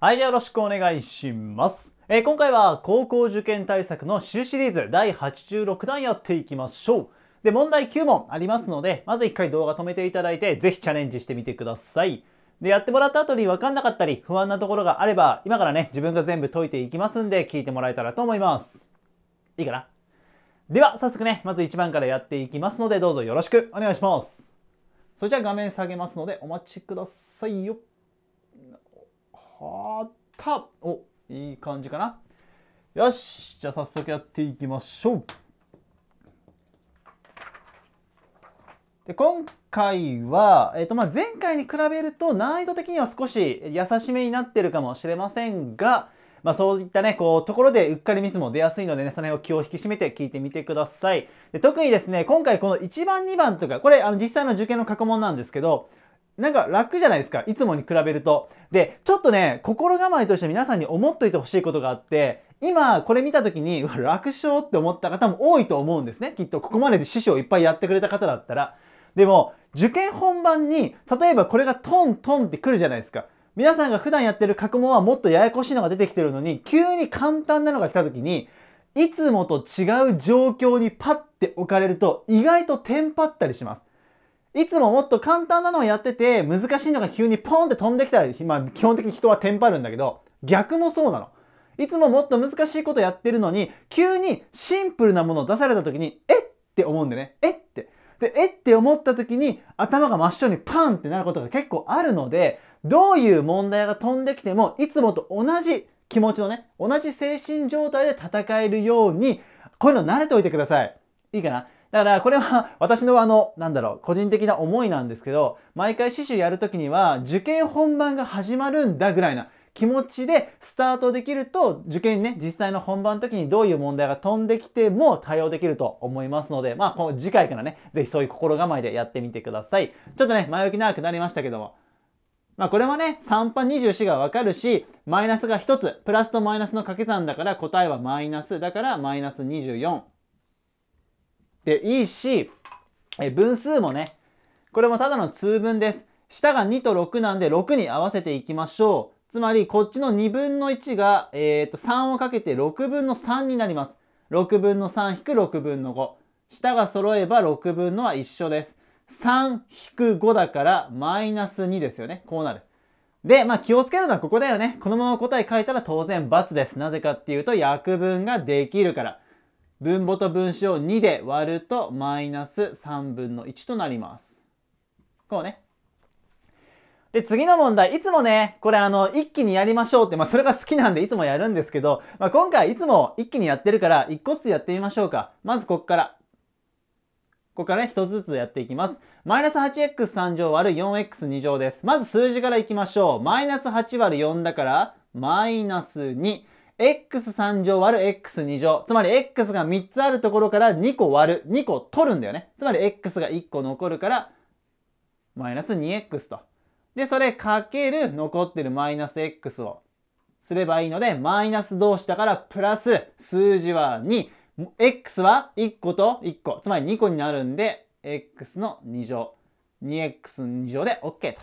はい、よろしくお願いします。えー、今回は高校受験対策の週シリーズ第86弾やっていきましょう。で、問題9問ありますので、まず1回動画止めていただいて、ぜひチャレンジしてみてください。で、やってもらった後に分かんなかったり、不安なところがあれば、今からね、自分が全部解いていきますんで、聞いてもらえたらと思います。いいかなでは、早速ね、まず1番からやっていきますので、どうぞよろしくお願いします。それじゃあ画面下げますので、お待ちくださいよ。はた。お、いい感じかな。よし。じゃあ早速やっていきましょう。で今回は、えーとまあ、前回に比べると難易度的には少し優しめになってるかもしれませんが、まあ、そういったね、こう、ところでうっかりミスも出やすいのでね、その辺を気を引き締めて聞いてみてください。で特にですね、今回この1番、2番とか、これ、あの、実際の受験の過去問なんですけど、なんか楽じゃないですか。いつもに比べると。で、ちょっとね、心構えとして皆さんに思っといてほしいことがあって、今、これ見た時に、楽勝って思った方も多いと思うんですね。きっと、ここまでで師匠いっぱいやってくれた方だったら。でも、受験本番に、例えばこれがトントンってくるじゃないですか。皆さんが普段やってる過問はもっとややこしいのが出てきてるのに、急に簡単なのが来た時に、いつもと違う状況にパッて置かれると、意外とテンパったりします。いつももっと簡単なのをやってて、難しいのが急にポンって飛んできたら、まあ、基本的に人はテンパるんだけど、逆もそうなの。いつももっと難しいことやってるのに、急にシンプルなものを出された時に、えって思うんでね。えって。で、えって思った時に頭が真っ白にパンってなることが結構あるので、どういう問題が飛んできても、いつもと同じ気持ちのね、同じ精神状態で戦えるように、こういうの慣れておいてください。いいかなだからこれは私のあの、なんだろう、個人的な思いなんですけど、毎回刺繍やるときには受験本番が始まるんだぐらいな気持ちでスタートできると、受験ね、実際の本番の時にどういう問題が飛んできても対応できると思いますので、まあ次回からね、ぜひそういう心構えでやってみてください。ちょっとね、前置き長くなりましたけども、まあこれはね、3班24がわかるし、マイナスが1つ、プラスとマイナスの掛け算だから答えはマイナス、だからマイナス24。でいいし、え分数もね、これもただの通分です。下が2と6なんで6に合わせていきましょう。つまりこっちの2分の1が、えー、と3をかけて6分の3になります。6分の3引く6分の5。下が揃えば6分のは一緒です。3引く5だからマイナス2ですよね。こうなる。で、まあ気をつけるのはここだよね。このまま答え書いたら当然×です。なぜかっていうと約分ができるから。分母と分子を2で割るとマイナス3分の1となります。こうね。で、次の問題、いつもね、これあの、一気にやりましょうって、まあ、それが好きなんでいつもやるんですけど、まあ、今回いつも一気にやってるから、一個ずつやってみましょうか。まずこっから。ここからね、一つずつやっていきます。マイナス 8x3 乗割る 4x2 乗です。まず数字からいきましょう。マイナス8割る4だから、マイナス2。x3 乗割る x2 乗。つまり x が3つあるところから2個割る。2個取るんだよね。つまり x が1個残るから、マイナス 2x と。で、それかける残ってるマイナス x をすればいいので、マイナス同士だからプラス数字は2。x は1個と1個。つまり2個になるんで、x の2乗。2x の2乗で OK と。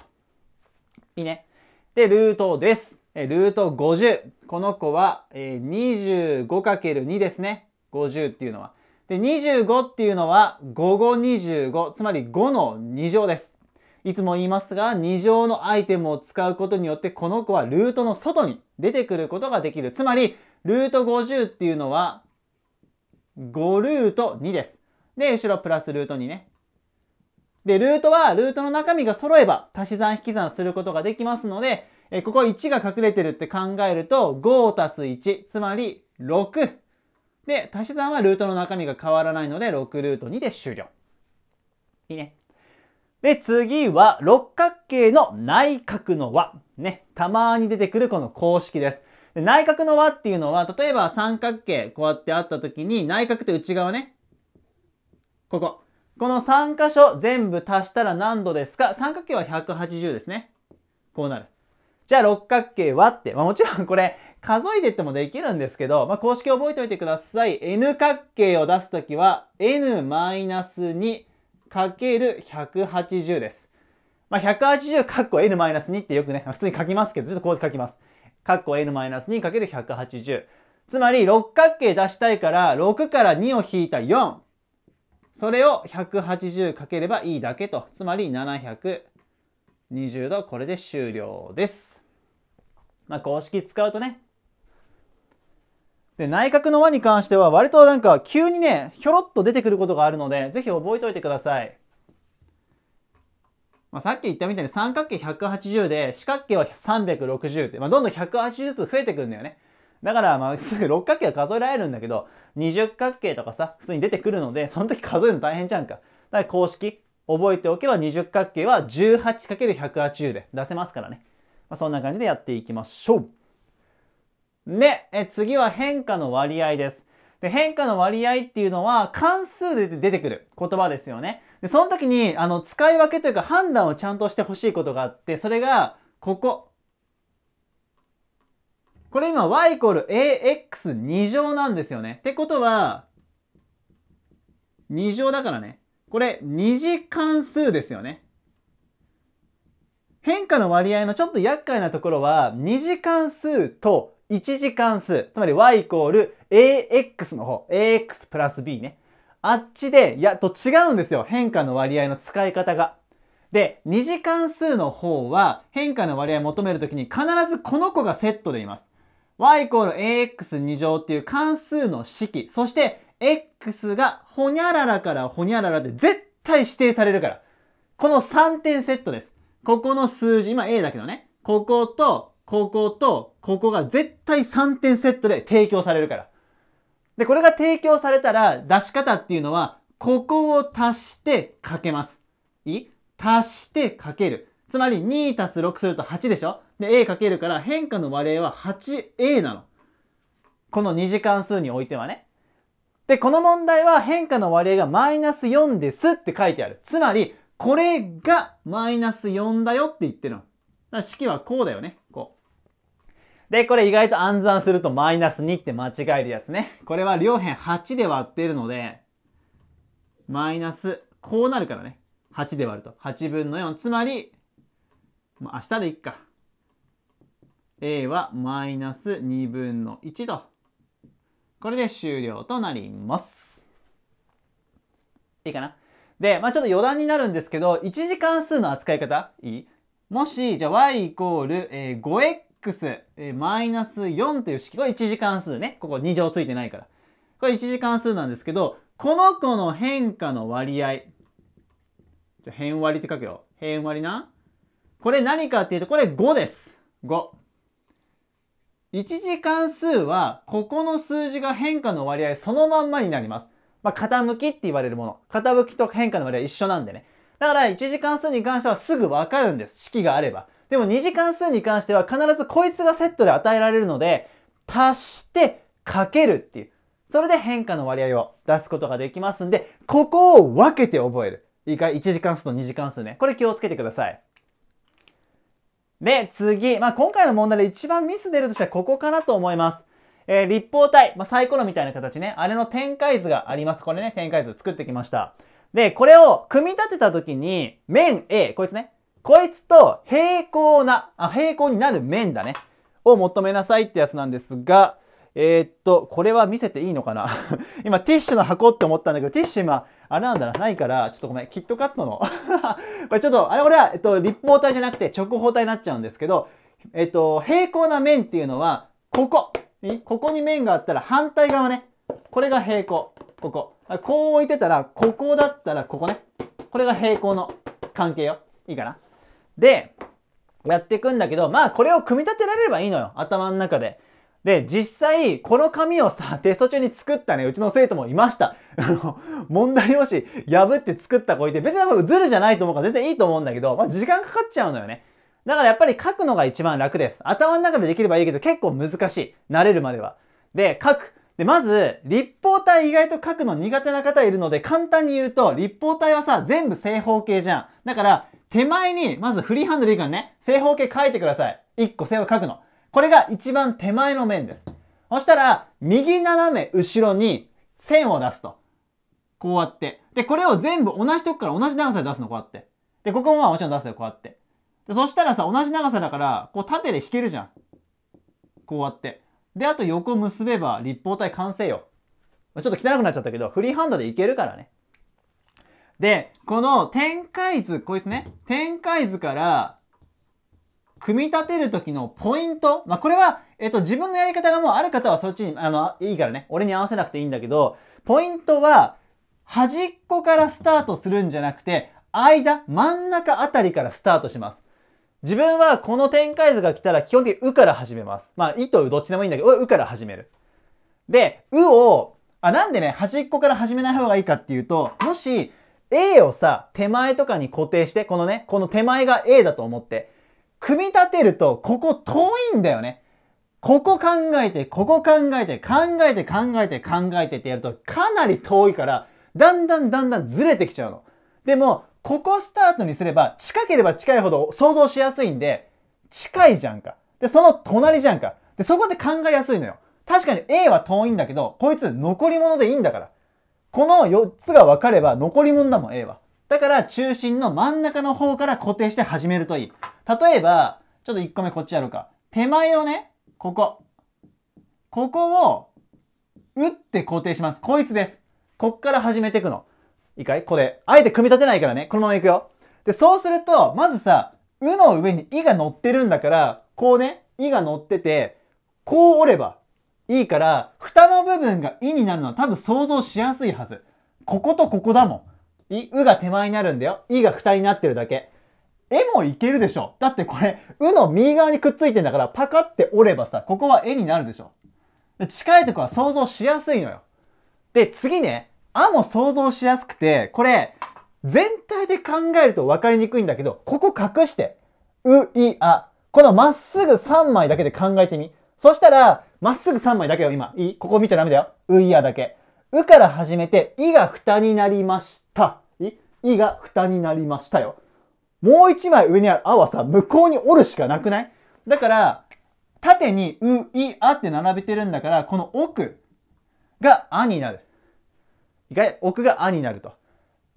いいね。で、ルートです。ルート50。この子は、え 25×2 ですね。50っていうのは。で、25っていうのは5後25、つまり5の2乗です。いつも言いますが、2乗のアイテムを使うことによって、この子はルートの外に出てくることができる。つまり、ルート50っていうのは、5ルート2です。で、後ろプラスルート2ね。で、ルートは、ルートの中身が揃えば、足し算引き算することができますので、えここ1が隠れてるって考えると、5たす1、つまり6。で、足し算はルートの中身が変わらないので、6ルート2で終了。いいね。で、次は、六角形の内角の和。ね、たまに出てくるこの公式です。で内角の和っていうのは、例えば三角形、こうやってあった時に、内角って内側ね。ここ。この3箇所全部足したら何度ですか三角形は180ですね。こうなる。じゃあ六角形はって、まあ、もちろんこれ数えてってもできるんですけど、まあ、公式覚えておいてください。n 角形を出すときは n-2×180 です。まあ、180かっこ n-2 ってよくね、普通に書きますけど、ちょっとこう書きます。かっこ n-2×180。つまり六角形出したいから6から2を引いた4。それを180かければいいだけと。つまり720度、これで終了です。まあ、公式使うとね。で、内角の和に関しては、割となんか急にね、ひょろっと出てくることがあるので、ぜひ覚えておいてください。まあ、さっき言ったみたいに三角形180で、四角形は360って、まあ、どんどん180ずつ増えてくるんだよね。だから、まあ、すぐ六角形は数えられるんだけど、二十角形とかさ、普通に出てくるので、その時数えるの大変じゃんか。だから公式、覚えておけば二十角形は 18×180 で出せますからね。まあ、そんな感じでやっていきましょう。で、え次は変化の割合です。で、変化の割合っていうのは関数で出てくる言葉ですよね。で、その時に、あの、使い分けというか判断をちゃんとしてほしいことがあって、それが、ここ。これ今 y イコール ax2 乗なんですよね。ってことは、2乗だからね。これ、2次関数ですよね。変化の割合のちょっと厄介なところは、2次関数と1次関数、つまり y イコール ax の方、ax プラス b ね。あっちで、やっと違うんですよ。変化の割合の使い方が。で、2次関数の方は変化の割合求めるときに必ずこの子がセットでいます。y イコール ax2 乗っていう関数の式、そして x がほにゃららからほにゃららで絶対指定されるから。この3点セットです。ここの数字、今 A だけどね、ここと、ここと、ここが絶対3点セットで提供されるから。で、これが提供されたら出し方っていうのは、ここを足してかけます。いい足してかける。つまり2足す6すると8でしょで、A かけるから変化の割合は 8A なの。この2次関数においてはね。で、この問題は変化の割合がマイナス4ですって書いてある。つまり、これがマイナス4だよって言ってるの。式はこうだよね。こう。で、これ意外と暗算するとマイナス2って間違えるやつね。これは両辺8で割ってるので、マイナス、こうなるからね。8で割ると。8分の4。つまり、まあ、明日でいっか。A はマイナス2分の1と。これで終了となります。いいかなで、まあちょっと余談になるんですけど、一次関数の扱い方いいもし、じゃあ y イコール、えー、5x、えマイナス4という式、これ一次関数ね。ここ2乗ついてないから。これ一次関数なんですけど、この子の変化の割合。じゃ変割って書くよ。変割な。これ何かっていうと、これ5です。5。一次関数は、ここの数字が変化の割合そのまんまになります。まあ、傾きって言われるもの。傾きと変化の割合は一緒なんでね。だから1次関数に関してはすぐわかるんです。式があれば。でも2次関数に関しては必ずこいつがセットで与えられるので、足してかけるっていう。それで変化の割合を出すことができますんで、ここを分けて覚える。いいかい ?1 次関数と2次関数ね。これ気をつけてください。で、次。まあ、今回の問題で一番ミス出るとしてはここかなと思います。えー、立方体、まあ、サイコロみたいな形ね、あれの展開図があります。これね、展開図作ってきました。で、これを組み立てた時に、面 A、こいつね、こいつと平行な、あ、平行になる面だね、を求めなさいってやつなんですが、えー、っと、これは見せていいのかな 今、ティッシュの箱って思ったんだけど、ティッシュ今、あれなんだな、ないから、ちょっとごめん、キットカットの これちょっと、あれ、これは、えっと、立方体じゃなくて直方体になっちゃうんですけど、えっと、平行な面っていうのは、ここここに面があったら反対側ね。これが平行。ここ。こう置いてたら、ここだったらここね。これが平行の関係よ。いいかな。で、やっていくんだけど、まあこれを組み立てられればいいのよ。頭の中で。で、実際、この紙をさ、テスト中に作ったね、うちの生徒もいました。あの、問題用紙破って作った子いて、別にズルじゃないと思うから全然いいと思うんだけど、まあ時間かかっちゃうのよね。だからやっぱり書くのが一番楽です。頭の中でできればいいけど結構難しい。慣れるまでは。で、書く。で、まず、立方体意外と書くの苦手な方いるので、簡単に言うと、立方体はさ、全部正方形じゃん。だから、手前に、まずフリーハンドでいいからね、正方形書いてください。一個線を書くの。これが一番手前の面です。そしたら、右斜め後ろに線を出すと。こうやって。で、これを全部同じとこから同じ長さで出すの、こうやって。で、ここももちろん出すよ、こうやって。で、そしたらさ、同じ長さだから、こう縦で引けるじゃん。こうやって。で、あと横結べば立方体完成よ。ちょっと汚くなっちゃったけど、フリーハンドでいけるからね。で、この展開図、こいつね、展開図から、組み立てる時のポイント。まあ、これは、えっと、自分のやり方がもうある方はそっちに、あの、いいからね、俺に合わせなくていいんだけど、ポイントは、端っこからスタートするんじゃなくて、間、真ん中あたりからスタートします。自分はこの展開図が来たら基本的にうから始めます。まあ、いとうどっちでもいいんだけど、うから始める。で、うを、あ、なんでね、端っこから始めない方がいいかっていうと、もし、A をさ、手前とかに固定して、このね、この手前が A だと思って、組み立てると、ここ遠いんだよね。ここ考えて、ここ考えて、考えて、考えて、考えてってやると、かなり遠いから、だんだんだんだんずれてきちゃうの。でも、ここスタートにすれば、近ければ近いほど想像しやすいんで、近いじゃんか。で、その隣じゃんか。で、そこで考えやすいのよ。確かに A は遠いんだけど、こいつ残り物でいいんだから。この4つが分かれば残り物だもん、A は。だから中心の真ん中の方から固定して始めるといい。例えば、ちょっと1個目こっちやろうか。手前をね、ここ。ここを、打って固定します。こいつです。こっから始めていくの。いいかいこれ。あえて組み立てないからね。このままいくよ。で、そうすると、まずさ、うの上にいが乗ってるんだから、こうね、いが乗ってて、こう折ればいいから、蓋の部分がいになるのは多分想像しやすいはず。こことここだもん。い、うが手前になるんだよ。いが蓋になってるだけ。絵もいけるでしょ。だってこれ、うの右側にくっついてんだから、パカって折ればさ、ここは絵になるでしょ。近いとこは想像しやすいのよ。で、次ね、あも想像しやすくて、これ、全体で考えると分かりにくいんだけど、ここ隠して、う、い、あ。このまっすぐ3枚だけで考えてみ。そしたら、まっすぐ3枚だけよ、今。いここ見ちゃダメだよ。う、い、あだけ。うから始めて、いが蓋になりました。い、いが蓋になりましたよ。もう1枚上にあるあはさ、向こうに折るしかなくないだから、縦にう、い、あって並べてるんだから、この奥があになる。奥があになると。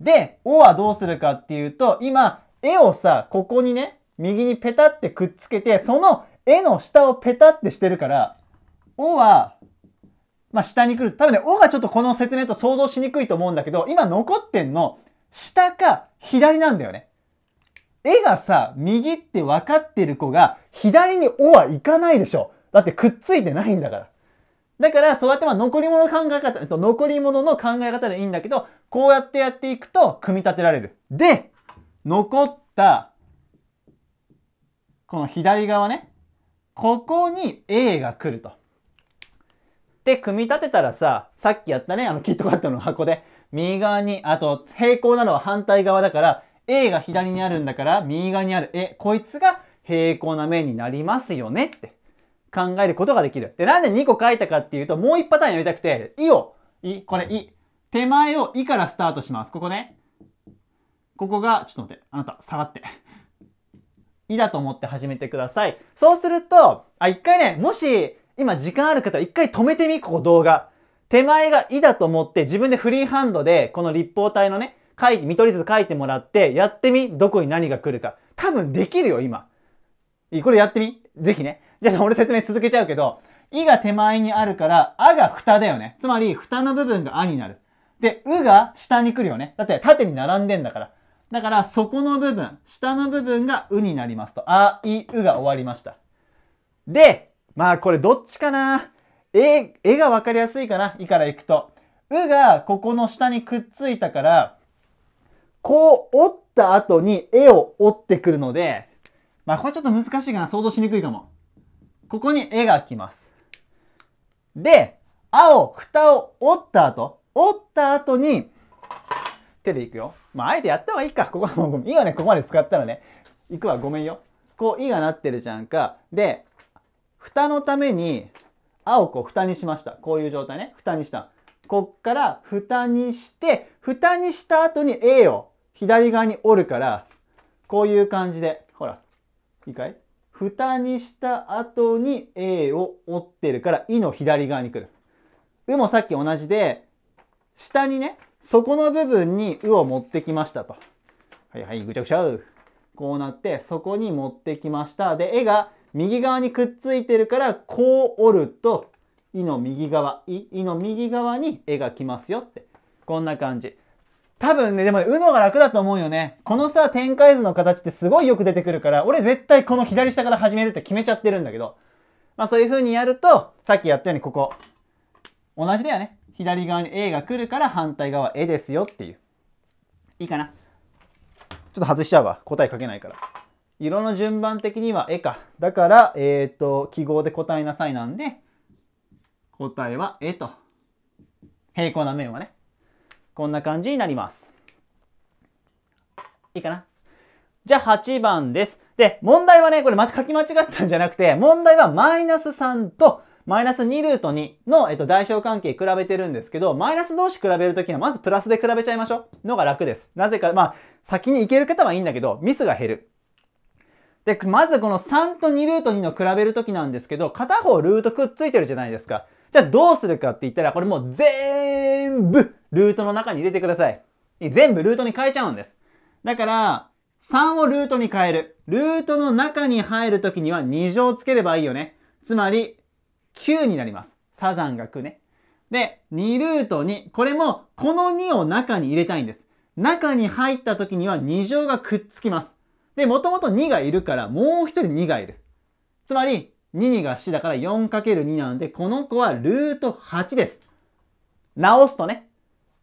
で、おはどうするかっていうと、今、絵をさ、ここにね、右にペタってくっつけて、その絵の下をペタってしてるから、おは、まあ、下に来る。多分ね、おがちょっとこの説明と想像しにくいと思うんだけど、今残ってんの、下か左なんだよね。絵がさ、右って分かってる子が、左におは行かないでしょ。だってくっついてないんだから。だから、そうやってまあ残り物の考え方、と残り物の考え方でいいんだけど、こうやってやっていくと組み立てられる。で、残った、この左側ね、ここに A が来ると。で、組み立てたらさ、さっきやったね、あのキットカットの箱で、右側に、あと平行なのは反対側だから、A が左にあるんだから、右側にある A、こいつが平行な面になりますよねって。考えることができる。で、なんで2個書いたかっていうと、もう1パターンやりたくて、いを、い、これい。手前をいからスタートします。ここね。ここが、ちょっと待って、あなた、下がって。いだと思って始めてください。そうすると、あ、一回ね、もし、今時間ある方、一回止めてみ、ここ動画。手前がいだと思って、自分でフリーハンドで、この立方体のね、書い、見取り図書いてもらって、やってみ、どこに何が来るか。多分できるよ、今。いい、これやってみぜひね。じゃあ俺説明続けちゃうけど、いが手前にあるから、あが蓋だよね。つまり、蓋の部分があになる。で、うが下に来るよね。だって縦に並んでんだから。だから、そこの部分、下の部分がうになりますと、あ、い、うが終わりました。で、まあこれどっちかなえ、絵がわかりやすいかな。いからいくと。うがここの下にくっついたから、こう折った後に絵を折ってくるので、まあこれちょっと難しいかな。想像しにくいかも。ここに絵が来ます。で、青、蓋を折った後、折った後に、手でいくよ。まあ、あえてやった方がいいか。ここも、いいよね、ここまで使ったらね。いくわ、ごめんよ。こう、いいがなってるじゃんか。で、蓋のために、青う蓋にしました。こういう状態ね。蓋にした。こっから蓋にして、蓋にした後に A を左側に折るから、こういう感じで、ほら、いいかい蓋にした後に A を折ってるから、イの左側に来る。うもさっき同じで、下にね、底の部分にうを持ってきましたと。はいはい、ぐちゃぐちゃう。こうなって、そこに持ってきました。で、絵が右側にくっついてるから、こう折ると、いの右側、い、いの右側に絵が来ますよって。こんな感じ。多分ね、でもね、うのが楽だと思うよね。このさ、展開図の形ってすごいよく出てくるから、俺絶対この左下から始めるって決めちゃってるんだけど。まあそういう風にやると、さっきやったようにここ、同じだよね。左側に A が来るから反対側 A ですよっていう。いいかな。ちょっと外しちゃうわ。答え書けないから。色の順番的には A か。だから、えっ、ー、と、記号で答えなさいなんで、答えは A と。平行な面はね。こんな感じになります。いいかなじゃあ8番です。で、問題はね、これまた書き間違ったんじゃなくて、問題はマイナス3とマイナス2ルート2の、えっと、代償関係比べてるんですけど、マイナス同士比べるときはまずプラスで比べちゃいましょう。のが楽です。なぜか、まあ、先に行ける方はいいんだけど、ミスが減る。で、まずこの3と2ルート2の比べるときなんですけど、片方ルートくっついてるじゃないですか。じゃあどうするかって言ったら、これもう全全部ルートの中に入れてください。全部ルートに変えちゃうんです。だから、3をルートに変える。ルートの中に入るときには2乗つければいいよね。つまり、9になります。サザンが9ね。で、2ルート2。これも、この2を中に入れたいんです。中に入った時には2乗がくっつきます。で、もともと2がいるから、もう1人2がいる。つまり、2が4だから 4×2 なんで、この子はルート8です。直すとね、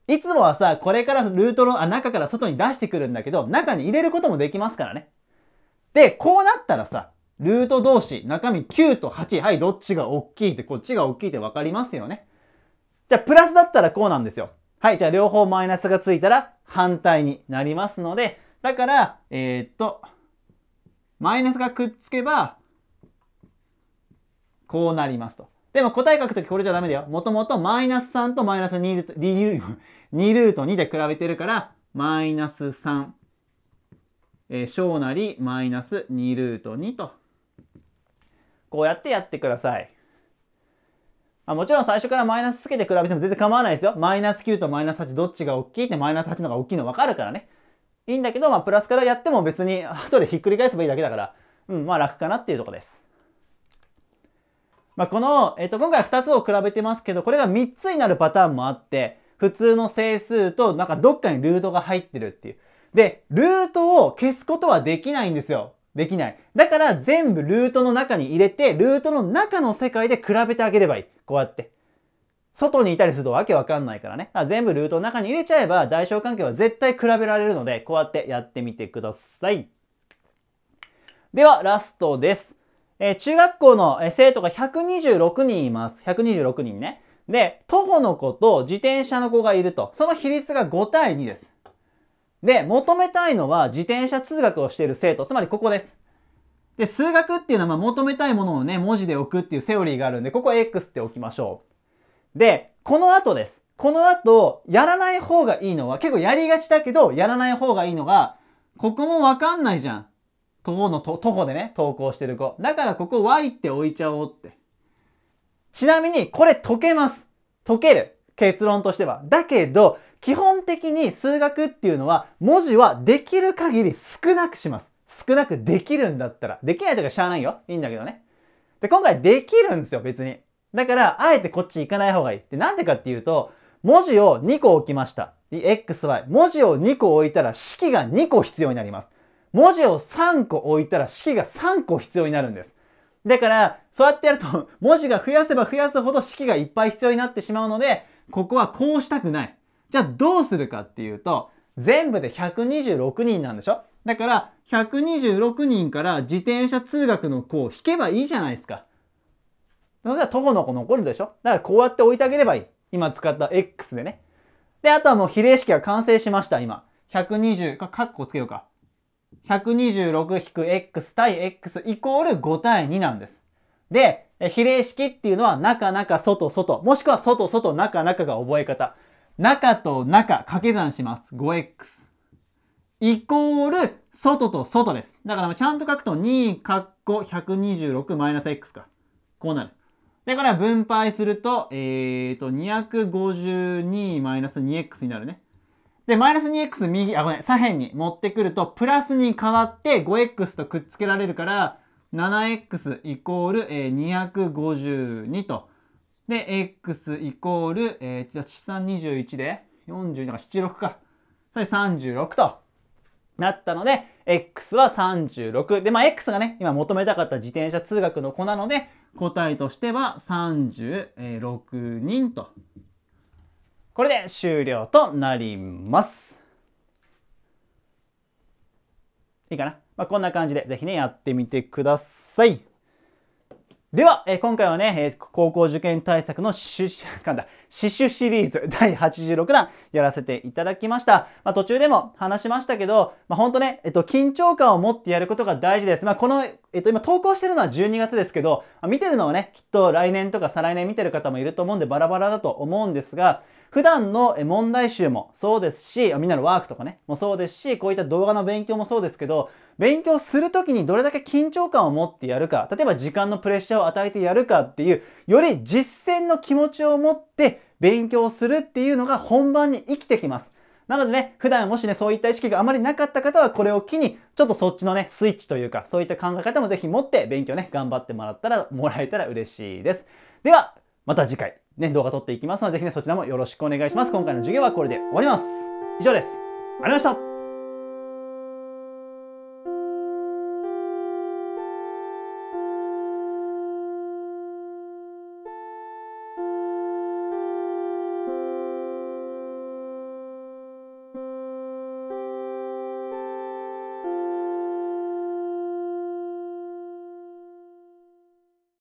いつもはさ、これからルートのあ中から外に出してくるんだけど、中に入れることもできますからね。で、こうなったらさ、ルート同士、中身9と8、はい、どっちが大きいって、こっちが大きいって分かりますよね。じゃあ、プラスだったらこうなんですよ。はい、じゃあ両方マイナスがついたら反対になりますので、だから、えー、っと、マイナスがくっつけば、こうなりますと。でも答え書くときこれじゃダメだよ。もともとマイナス3とマイナス2ルート、2ルート 2, で比べてるから、マイナス3、えー、小なりマイナス2ルート2と。こうやってやってください。あもちろん最初からマイナスつけて比べても全然構わないですよ。マイナス9とマイナス8どっちが大きいってマイナス8の方が大きいの分かるからね。いいんだけど、まあプラスからやっても別に後でひっくり返せばいいだけだから、うん、まあ楽かなっていうとこです。まあ、この、えっ、ー、と、今回2つを比べてますけど、これが3つになるパターンもあって、普通の整数と、なんかどっかにルートが入ってるっていう。で、ルートを消すことはできないんですよ。できない。だから全部ルートの中に入れて、ルートの中の世界で比べてあげればいい。こうやって。外にいたりするとわけわかんないからね。全部ルートの中に入れちゃえば、代償関係は絶対比べられるので、こうやってやってみてください。では、ラストです。えー、中学校の生徒が126人います。126人ね。で、徒歩の子と自転車の子がいると。その比率が5対2です。で、求めたいのは自転車通学をしている生徒。つまりここです。で、数学っていうのはま求めたいものをね、文字で置くっていうセオリーがあるんで、ここは X って置きましょう。で、この後です。この後、やらない方がいいのは、結構やりがちだけど、やらない方がいいのが、ここもわかんないじゃん。徒歩の徒歩でね、投稿してる子。だからここ Y って置いちゃおうって。ちなみに、これ解けます。解ける。結論としては。だけど、基本的に数学っていうのは、文字はできる限り少なくします。少なくできるんだったら。できないとかしゃあないよ。いいんだけどね。で、今回できるんですよ、別に。だから、あえてこっち行かない方がいい。で、なんでかっていうと、文字を2個置きました。xy。文字を2個置いたら式が2個必要になります。文字を3個置いたら式が3個必要になるんです。だから、そうやってやると、文字が増やせば増やすほど式がいっぱい必要になってしまうので、ここはこうしたくない。じゃあどうするかっていうと、全部で126人なんでしょだから、126人から自転車通学の子を引けばいいじゃないですか。そしたら徒歩の子残るでしょだからこうやって置いてあげればいい。今使った X でね。で、あとはもう比例式が完成しました、今。120か、カッつけようか。126-x 対 x イコール5対2なんです。で、比例式っていうのは中中外外、もしくは外外中中が覚え方。中と中掛け算します。5x。イコール外と外です。だからちゃんと書くと2かっこ126マイナス x か。こうなる。だから分配すると、えーと、252マイナス 2x になるね。で、マイナス 2x 右、あ、ごめん、左辺に持ってくると、プラスに変わって 5x とくっつけられるから、7x イコール、えー、252と。で、x イコール、えー、321で、4 2だから76か。それ36となったので、x は36。で、まあ、x がね、今求めたかった自転車通学の子なので、答えとしては36人と。これで終了となります。いいかな、まあ、こんな感じでぜひね、やってみてください。では、え今回はね、え高校受験対策の刺繍シリーズ第86弾やらせていただきました。まあ、途中でも話しましたけど、まあ、ほんとね、えっと、緊張感を持ってやることが大事です。まあ、このえっと、今投稿してるのは12月ですけど、見てるのはね、きっと来年とか再来年見てる方もいると思うんでバラバラだと思うんですが、普段の問題集もそうですし、みんなのワークとかね、もそうですし、こういった動画の勉強もそうですけど、勉強するときにどれだけ緊張感を持ってやるか、例えば時間のプレッシャーを与えてやるかっていう、より実践の気持ちを持って勉強するっていうのが本番に生きてきます。なのでね、普段もしね、そういった意識があまりなかった方は、これを機に、ちょっとそっちのね、スイッチというか、そういった考え方もぜひ持って、勉強ね、頑張ってもらったら、もらえたら嬉しいです。では、また次回、ね、動画撮っていきますので、ぜひね、そちらもよろしくお願いします。今回の授業はこれで終わります。以上です。ありがとうございました。